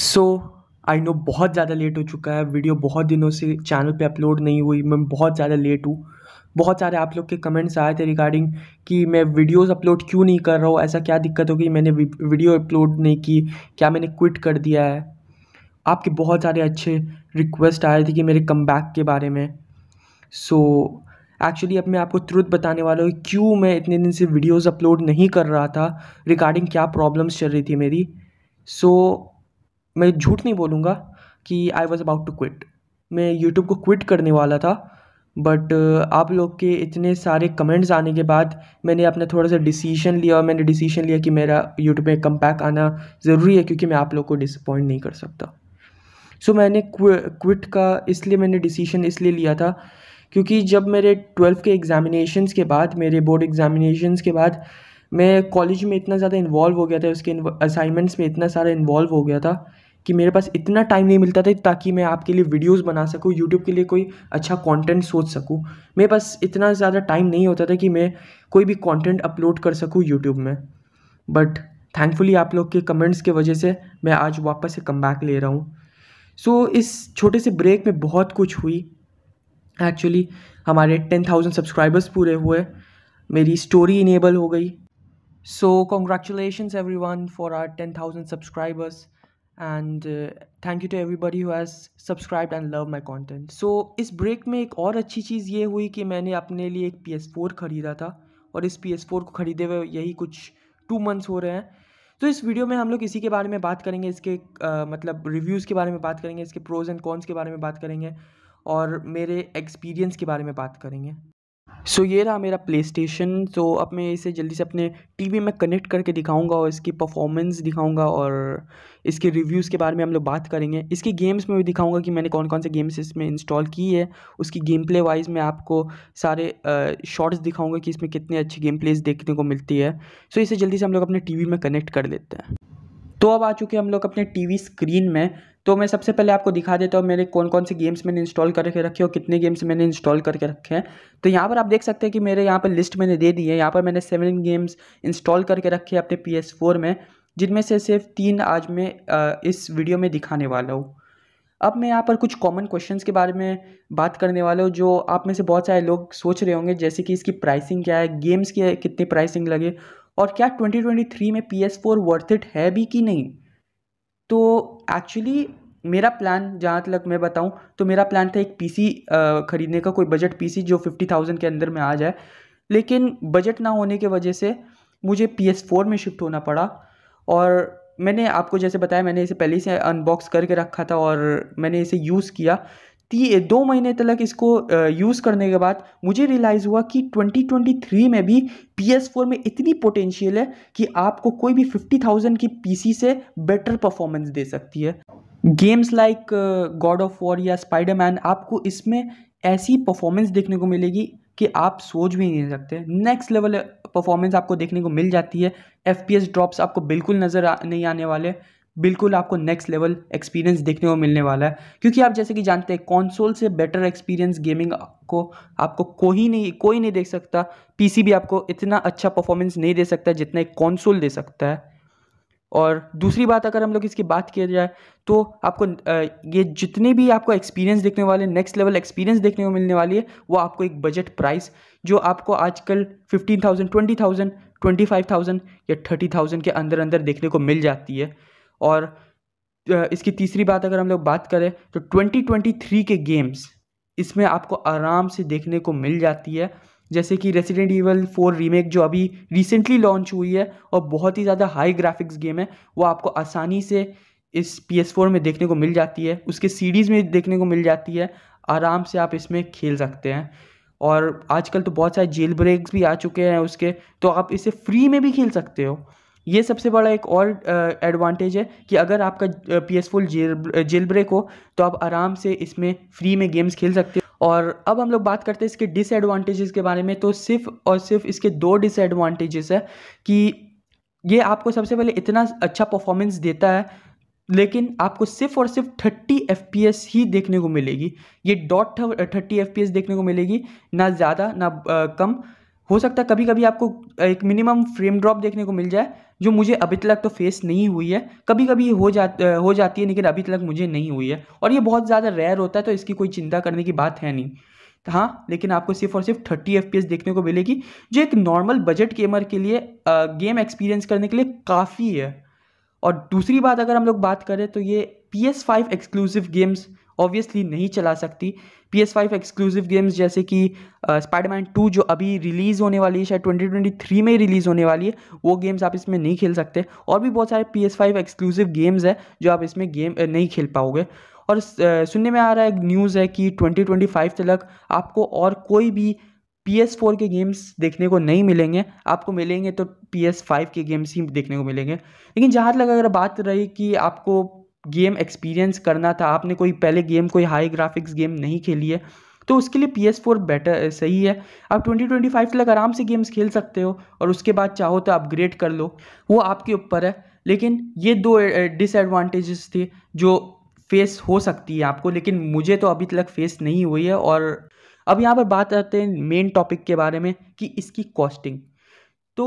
so I know बहुत ज़्यादा late हो चुका है वीडियो बहुत दिनों से चैनल पे अपलोड नहीं हुई मैं बहुत ज़्यादा लेट हूँ बहुत सारे आप लोग के कमेंट्स आए थे रिगार्डिंग कि मैं वीडियोस अपलोड क्यों नहीं कर रहा हूँ ऐसा क्या दिक्कत हो गई मैंने वीडियो अपलोड नहीं की क्या मैंने क्विट कर दिया है आपके बहुत सारे अच्छे रिक्वेस्ट आए थे कि मेरे कम के बारे में सो एक्चुअली अब मैं आपको तुरंत बताने वाला हूँ क्यों मैं इतने दिन से वीडियोज़ अपलोड नहीं कर रहा था रिगार्डिंग क्या प्रॉब्लम्स चल रही थी मेरी सो so, मैं झूठ नहीं बोलूँगा कि I was about to quit मैं यूट्यूब को क्विट करने वाला था बट uh, आप लोग के इतने सारे कमेंट्स आने के बाद मैंने अपना थोड़ा सा डिसीजन लिया और मैंने डिसीजन लिया कि मेरा यूट्यूब में कम बैक आना ज़रूरी है क्योंकि मैं आप लोग को डिसअपॉइंट नहीं कर सकता सो so, मैंने क्विट का इसलिए मैंने डिसीजन इसलिए लिया था क्योंकि जब मेरे ट्वेल्थ के एग्ज़ामिनेशंस के बाद मेरे बोर्ड एग्ज़ामिनेशंस के बाद मैं कॉलेज में इतना ज़्यादा इन्वॉल्व हो गया था उसके असाइनमेंट्स में इतना सारा इन्वॉल्व हो गया था कि मेरे पास इतना टाइम नहीं मिलता था ताकि मैं आपके लिए वीडियोस बना सकूँ यूट्यूब के लिए कोई अच्छा कंटेंट सोच सकूँ मेरे पास इतना ज़्यादा टाइम नहीं होता था कि मैं कोई भी कंटेंट अपलोड कर सकूँ यूट्यूब में बट थैंकफुली आप लोग के कमेंट्स के वजह से मैं आज वापस से कम ले रहा हूँ सो so, इस छोटे से ब्रेक में बहुत कुछ हुई एक्चुअली हमारे टेन थाउजेंड सब्सक्राइबर्स पूरे हुए मेरी स्टोरी इनेबल हो गई so congratulation everyone for our ten thousand subscribers and thank you to everybody who has subscribe and love my content so इस ब्रेक में एक और अच्छी चीज़ ये हुई कि मैंने अपने लिए एक पी एस फोर ख़रीदा था और इस पी एस फोर को ख़रीदे हुए यही कुछ टू मंथ्स हो रहे हैं तो इस वीडियो में हम लोग इसी के बारे में बात करेंगे इसके आ, मतलब रिव्यूज़ के बारे में बात करेंगे इसके प्रोज एंड कॉन्स के बारे में बात करेंगे और मेरे एक्सपीरियंस के बारे में बात करेंगे सो so, ये रहा मेरा प्ले स्टेशन तो अब मैं इसे जल्दी से अपने टीवी में कनेक्ट करके दिखाऊंगा और इसकी परफॉर्मेंस दिखाऊंगा और इसके रिव्यूज़ के बारे में हम लोग बात करेंगे इसकी गेम्स में भी दिखाऊंगा कि मैंने कौन कौन से गेम्स इसमें इंस्टॉल की है उसकी गेम प्ले वाइज मैं आपको सारे शॉर्ट्स दिखाऊँगा कि इसमें कितने अच्छे गेम प्लेस देखने को मिलती है सो so, इसे जल्दी से हम लोग अपने टी में कनेक्ट कर लेते हैं तो अब आ चुके हम लोग अपने टी स्क्रीन में तो मैं सबसे पहले आपको दिखा देता हूँ मेरे कौन कौन से गेम्स मैंने इंस्टॉल करके रखे और कितने गेम्स मैंने इंस्टॉल करके रखे हैं तो यहाँ पर आप देख सकते हैं कि मेरे यहाँ पर लिस्ट मैंने दे दी है यहाँ पर मैंने सेवन गेम्स इंस्टॉल करके रखे अपने पी में जिनमें से सिर्फ तीन आज मैं इस वीडियो में दिखाने वाला हूँ अब मैं यहाँ पर कुछ कॉमन क्वेश्चंस के बारे में बात करने वाला हूँ जो आप में से बहुत सारे लोग सोच रहे होंगे जैसे कि इसकी प्राइसिंग क्या है गेम्स की कितनी प्राइसिंग लगे और क्या 2023 में P S four worth it है भी कि नहीं तो एक्चुअली मेरा प्लान जहाँ तक मैं बताऊँ तो मेरा प्लान था एक पीसी ख़रीदने का कोई बजट पीसी जो फिफ्टी थाउजेंड के अंदर में आ जाए लेकिन बजट ना होने के वजह से मुझे पी एस फोर में शिफ्ट होना पड़ा और मैंने आपको जैसे बताया मैंने इसे पहले से अनबॉक्स करके रखा था और मैंने इसे यूज़ किया ती दो महीने तक इसको यूज़ करने के बाद मुझे रियलाइज़ हुआ कि 2023 में भी पी एस फोर में इतनी पोटेंशियल है कि आपको कोई भी 50,000 की पीसी से बेटर परफॉर्मेंस दे सकती है games like God of War या स्पाइडर मैन आपको इसमें ऐसी परफॉर्मेंस देखने को मिलेगी कि आप सोच भी नहीं सकते नेक्स्ट लेवल परफॉर्मेंस आपको देखने को मिल जाती है एफ पी एस ड्रॉप्स आपको बिल्कुल नज़र नहीं आने वाले बिल्कुल आपको नेक्स्ट लेवल एक्सपीरियंस देखने को मिलने वाला है क्योंकि आप जैसे कि जानते हैं कॉन्सोल से बेटर एक्सपीरियंस गेमिंग को आपको कोई नहीं कोई नहीं देख सकता पीसी भी आपको इतना अच्छा परफॉर्मेंस नहीं दे सकता जितना एक कॉन्सोल दे सकता है और दूसरी बात अगर हम लोग इसकी बात किया जाए तो आपको ये जितने भी आपको एक्सपीरियंस देखने वाले नेक्स्ट लेवल एक्सपीरियंस देखने को मिलने वाली है वो आपको एक बजट प्राइस जो आपको आजकल fifteen thousand twenty thousand twenty five thousand या थर्टी थाउजेंड के अंदर अंदर देखने को मिल जाती है और इसकी तीसरी बात अगर हम लोग बात करें तो 2023 के गेम्स इसमें आपको आराम से देखने को मिल जाती है जैसे कि रेसिडेंट ईवल फोर रीमेक जो अभी रिसेंटली लॉन्च हुई है और बहुत ही ज़्यादा हाई ग्राफिक्स गेम है वो आपको आसानी से इस पी एस फोर में देखने को मिल जाती है उसके सीरीज़ में देखने को मिल जाती है आराम से आप इसमें खेल सकते हैं और आजकल तो बहुत सारे जेल ब्रेक्स भी आ चुके हैं उसके तो आप इसे फ्री में भी खेल सकते हो ये सबसे बड़ा एक और एडवांटेज है कि अगर आपका P S full jailbreak हो तो आप आराम से इसमें फ्री में गेम्स खेल सकते हो और अब हम लोग बात करते हैं इसके डिसएडवांटेजेस के बारे में तो सिर्फ और सिर्फ इसके दो डिसएडवांटेजेस है कि ये आपको सबसे पहले इतना अच्छा परफॉर्मेंस देता है लेकिन आपको सिर्फ और सिर्फ थर्टी एफ ही देखने को मिलेगी ये डॉट थर्टी एफ देखने को मिलेगी ना ज़्यादा ना कम हो सकता है कभी कभी आपको एक मिनिमम फ्रेम ड्रॉप देखने को मिल जाए जो मुझे अभी तक तो फेस नहीं हुई है कभी कभी हो जा हो जाती है लेकिन अभी तक मुझे नहीं हुई है और ये बहुत ज़्यादा रेयर होता है तो इसकी कोई चिंता करने की बात है नहीं हाँ लेकिन आपको सिर्फ और सिर्फ थर्टी एफ देखने को मिलेगी जो एक नॉर्मल बजट गेमर के लिए गेम एक्सपीरियंस करने के लिए काफ़ी है और दूसरी बात अगर हम लोग बात करें तो ये P S five exclusive games obviously नहीं चला सकती P S five exclusive games जैसे कि स्पाइडरमैन टू जो अभी रिलीज़ होने वाली है शायद ट्वेंटी ट्वेंटी थ्री में ही रिलीज़ होने वाली है वो गेम्स आप इसमें नहीं खेल सकते और भी बहुत सारे P S five exclusive games हैं जो आप इसमें गेम नहीं खेल पाओगे और सुनने में आ रहा है न्यूज़ है कि ट्वेंटी ट्वेंटी फाइव तक आपको और कोई भी पी एस फोर के गेम्स देखने को नहीं मिलेंगे आपको मिलेंगे तो पी एस फाइव के गेम्स ही देखने को मिलेंगे लेकिन जहाँ तक अगर बात रही कि आपको गेम एक्सपीरियंस करना था आपने कोई पहले गेम कोई हाई ग्राफिक्स गेम नहीं खेली है तो उसके लिए पी एस फोर बेटर सही है आप ट्वेंटी ट्वेंटी फाइव तक आराम से गेम्स खेल सकते हो और उसके बाद चाहो तो अपग्रेड कर लो वो आपके ऊपर है लेकिन ये दो डिसएडवांटेजेस थे जो फेस हो सकती है आपको लेकिन मुझे तो अभी तक फेस नहीं हुई है और अब यहाँ पर बात करते हैं मेन टॉपिक के बारे में कि इसकी कॉस्टिंग तो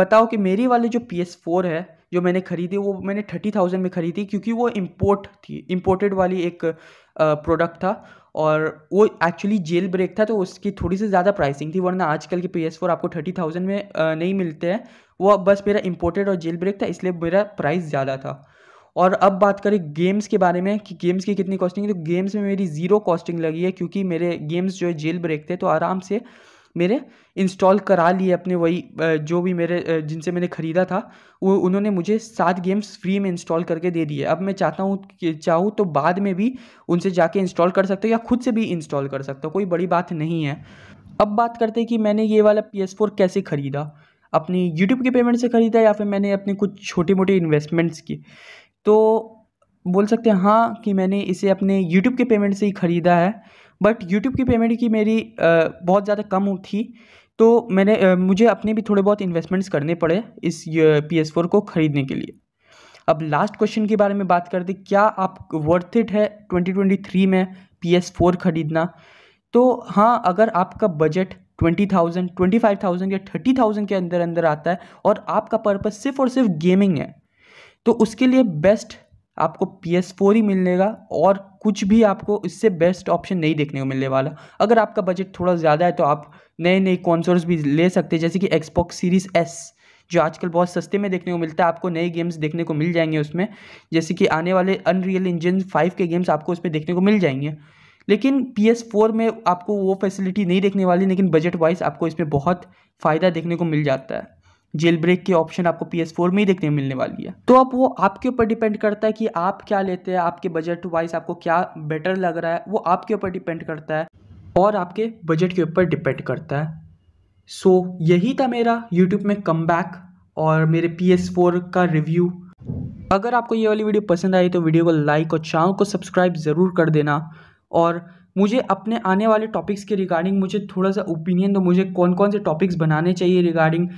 बताओ कि मेरी वाले जो पी एस फोर है जो मैंने ख़रीदी वो मैंने थर्टी थाउजेंड में ख़रीदी क्योंकि वो इम्पोर्ट थी इम्पोर्टेड वाली एक प्रोडक्ट था और वो एक्चुअली जेल ब्रेक था तो उसकी थोड़ी सी ज़्यादा प्राइसिंग थी वरना आजकल के पी एस फोर आपको थर्टी थाउजेंड में नहीं मिलते हैं वो अब बस मेरा इम्पोर्टेड और जेल ब्रेक था इसलिए मेरा प्राइस ज़्यादा था और अब बात करें गेम्स के बारे में कि गेम्स की कितनी कॉस्टिंग है तो गेम्स में मेरी ज़ीरो कॉस्टिंग लगी है क्योंकि मेरे गेम्स जो है जेल ब्रेक थे तो आराम से मेरे इंस्टॉल करा लिए अपने वही जो भी मेरे जिनसे मैंने ख़रीदा था वो उन्होंने मुझे सात गेम्स फ्री में इंस्टॉल करके दे दिए अब मैं चाहता हूँ चाहूँ तो बाद में भी उनसे जाके इंस्टॉल कर सकता हूँ या खुद से भी इंस्टॉल कर सकता हूँ कोई बड़ी बात नहीं है अब बात करते हैं कि मैंने ये वाला पी कैसे ख़रीदा अपनी यूट्यूब के पेमेंट से ख़रीदा या फिर मैंने अपने कुछ छोटे मोटे इन्वेस्टमेंट्स की तो बोल सकते हैं हाँ कि मैंने इसे अपने यूट्यूब के पेमेंट से ही ख़रीदा है बट यूट्यूब की पेमेंट की मेरी बहुत ज़्यादा कम थी तो मैंने मुझे अपने भी थोड़े बहुत इन्वेस्टमेंट्स करने पड़े इस पी एस फोर को ख़रीदने के लिए अब लास्ट क्वेश्चन के बारे में बात करते क्या आप वर्थ इट है ट्वेंटी ट्वेंटी थ्री में पी एस फोर ख़रीदना तो हाँ अगर आपका budget twenty thousand twenty five thousand या थर्टी थाउजेंड के अंदर अंदर आता है और आपका पर्पज़ सिर्फ और सिर्फ गेमिंग है तो उसके लिए बेस्ट आपको पी एस फोर ही मिलेगा और कुछ भी आपको इससे बेस्ट ऑप्शन नहीं देखने को मिलने वाला अगर आपका बजट थोड़ा ज़्यादा है तो आप नए नए कॉन्सोल्स भी ले सकते हैं जैसे कि एक्सबॉक्स सीरीज़ एस जो आजकल बहुत सस्ते में देखने को मिलता है आपको नए गेम्स देखने को मिल जाएंगे उसमें जैसे कि आने वाले अनरियल इंजन फाइव के गेम्स आपको उसमें देखने को मिल जाएंगे लेकिन पी एस फोर में आपको वो फैसिलिटी नहीं देखने वाली लेकिन बजट वाइज आपको इसमें बहुत फ़ायदा देखने को मिल जाता है जेल ब्रेक की ऑप्शन आपको पी एस फोर में ही देखने मिलने वाली है तो अब वो आपके ऊपर डिपेंड करता है कि आप क्या लेते हैं आपके बजट वाइज आपको क्या बेटर लग रहा है वो आपके ऊपर डिपेंड करता है और आपके बजट के ऊपर डिपेंड करता है सो so, यही था मेरा यूट्यूब में कम और मेरे पी एस फोर का रिव्यू अगर आपको ये वाली वीडियो पसंद आई तो वीडियो को लाइक और चैनल को सब्सक्राइब ज़रूर कर देना और मुझे अपने आने वाले टॉपिक्स के रिगार्डिंग मुझे थोड़ा सा ओपिनियन दो मुझे कौन कौन से टॉपिक्स बनाने चाहिए रिगार्डिंग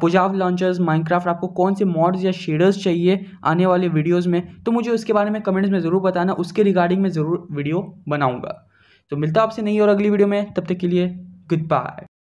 पुजाव लॉन्चर्स माइनक्राफ्ट आपको कौन से मॉड्स या शेडर्स चाहिए आने वाले वीडियोज़ में तो मुझे उसके बारे में कमेंट्स में ज़रूर बताना उसके रिगार्डिंग मैं ज़रूर वीडियो बनाऊँगा तो मिलता आपसे नहीं और अगली वीडियो में तब तक के लिए गुड बाय